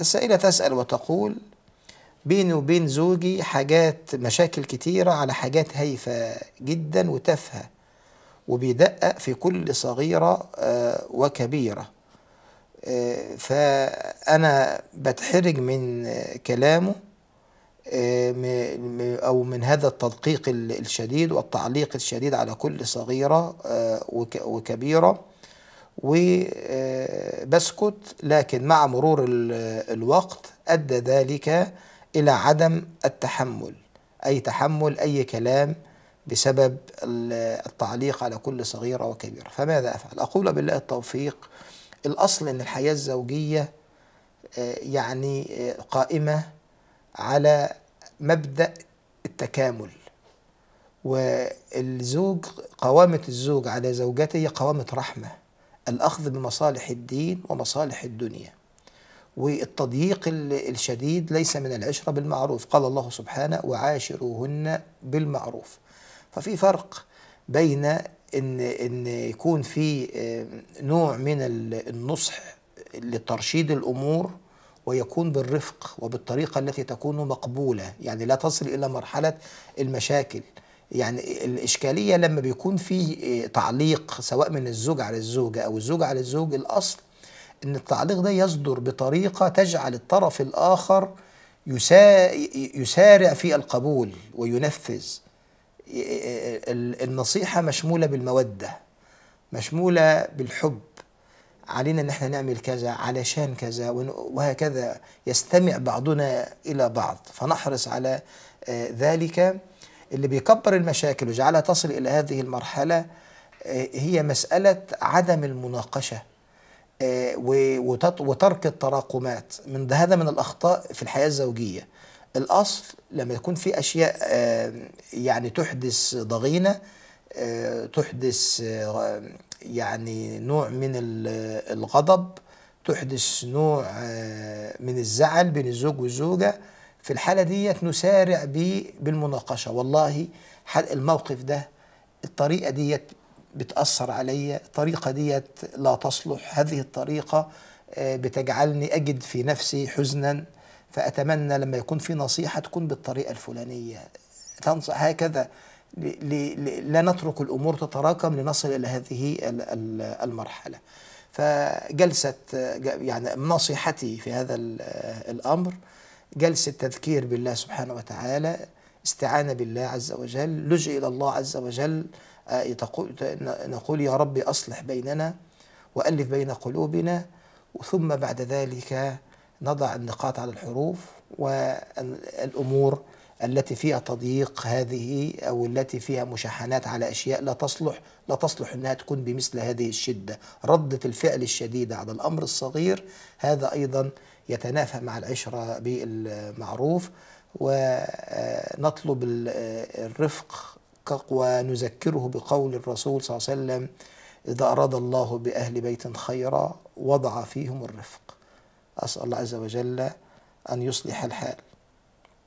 السائلة تسأل وتقول بيني وبين زوجي حاجات مشاكل كتيرة على حاجات هايفة جدا وتافهة وبيدقق في كل صغيرة آه، وكبيرة آه، فأنا بتحرج من كلامه آه، أو من هذا التدقيق الشديد والتعليق الشديد على كل صغيرة وكبيرة بسكت لكن مع مرور الوقت أدى ذلك إلى عدم التحمل أي تحمل أي كلام بسبب التعليق على كل صغيرة وكبيرة فماذا أفعل؟ أقول بالله التوفيق الأصل أن الحياة الزوجية آه، يعني آه، قائمة على مبدأ التكامل والزوج قوامة الزوج على زوجته هي قوامة رحمة الأخذ بمصالح الدين ومصالح الدنيا والتضييق الشديد ليس من العشرة بالمعروف قال الله سبحانه وعاشروهن بالمعروف ففي فرق بين ان ان يكون في آه، نوع من النصح لترشيد الامور ويكون بالرفق وبالطريقه التي تكون مقبوله يعني لا تصل الى مرحله المشاكل يعني الإشكالية لما بيكون في تعليق سواء من الزوج على الزوجة أو الزوج على الزوج الأصل إن التعليق ده يصدر بطريقة تجعل الطرف الآخر يسارع في القبول وينفذ النصيحة مشمولة بالمودة مشمولة بالحب علينا ان احنا نعمل كذا علشان كذا وهكذا يستمع بعضنا الى بعض فنحرص على آه، ذلك اللي بيكبر المشاكل وجعلها تصل إلى هذه المرحلة آه، هي مسألة عدم المناقشة آه، وترك التراكمات من هذا من الأخطاء في الحياة الزوجية الأصل لما يكون في أشياء آه، يعني تحدث ضغينة تحدث يعني نوع من الغضب تحدث نوع من الزعل بين الزوج والزوجة في الحالة ديت نسارع بالمناقشة والله الموقف ده الطريقة ديت بتأثر عليا الطريقة ديت لا تصلح هذه الطريقة آه، بتجعلني أجد في نفسي حزنا فأتمنى لما يكون في نصيحة تكون بالطريقة الفلانية تنصح هكذا لا نترك الأمور تتراكم لنصل إلى هذه المرحلة فجلسة آه، يعني نصيحتي في هذا آه، الأمر جلسة تذكير بالله سبحانه وتعالى استعانة بالله عز وجل لجئ إلى الله عز وجل آه، نقول يا رب أصلح بيننا وألف بين قلوبنا ثم بعد ذلك نضع النقاط على الحروف والأمور التي فيها تضييق هذه أو التي فيها مشاحنات على أشياء لا تصلح لا تصلح أنها تكون بمثل هذه الشدة ردة الفعل الشديدة على الأمر الصغير هذا أيضا يتنافى مع العشرة بالمعروف ونطلب الرفق ونذكره بقول الرسول صلى الله عليه وسلم إذا أراد الله بأهل بيت خيرا وضع فيهم الرفق أسأل الله عز وجل أن يصلح الحال